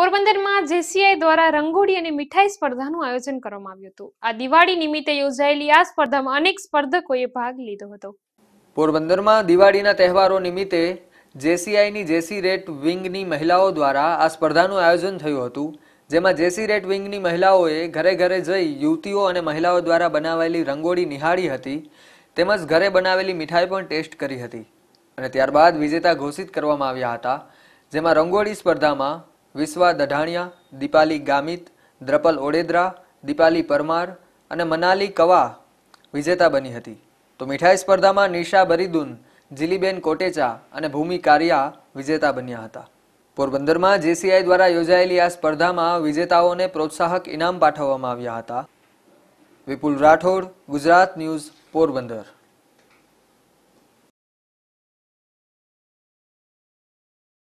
પોરબંદરમાં જેસીઆઈ દ્વારા રંગોળી અને મીઠાઈ સ્પર્ધાનું આયોજન કરવામાં આવ્યું હતું આ દિવાળી નિમિત્તે યોજાયેલી આ સ્પર્ધામાં અનેક સ્પર્ધકોએ ભાગ લીધો હતો પોરબંદરમાં દિવાળીના તહેવારો નિમિત્તે જેસીઆઈની જેસી રેટ વિંગની મહિલાઓ દ્વારા આ સ્પર્ધાનું આયોજન થયું હતું જેમાં જેસી રેટ વિંગની મહિલાઓએ ઘરે ઘરે જઈ યુવતીઓ અને મહિલાઓ દ્વારા બનાવેલી રંગોળી નિહાળી હતી તેમજ ઘરે બનાવેલી મીઠાઈ પણ ટેસ્ટ કરી હતી અને ત્યારબાદ વિજેતા ઘોષિત કરવામાં આવ્યા હતા જેમાં રંગોળી સ્પર્ધામાં વિશ્વા દઢાણિયા દીપાલી ગામિત દ્રપલ ઓડેદરા દીપાલી પરમાર અને મનાલી કવા વિજેતા બની હતી તો મીઠાઈ સ્પર્ધામાં નિશા બરીદુન જીલીબેન કોટેચા અને ભૂમિ કારિયા વિજેતા બન્યા હતા પોરબંદરમાં જેસીઆઈ દ્વારા યોજાયેલી આ સ્પર્ધામાં વિજેતાઓને પ્રોત્સાહક ઇનામ પાઠવવામાં આવ્યા હતા વિપુલ રાઠોડ ગુજરાત ન્યૂઝ પોરબંદર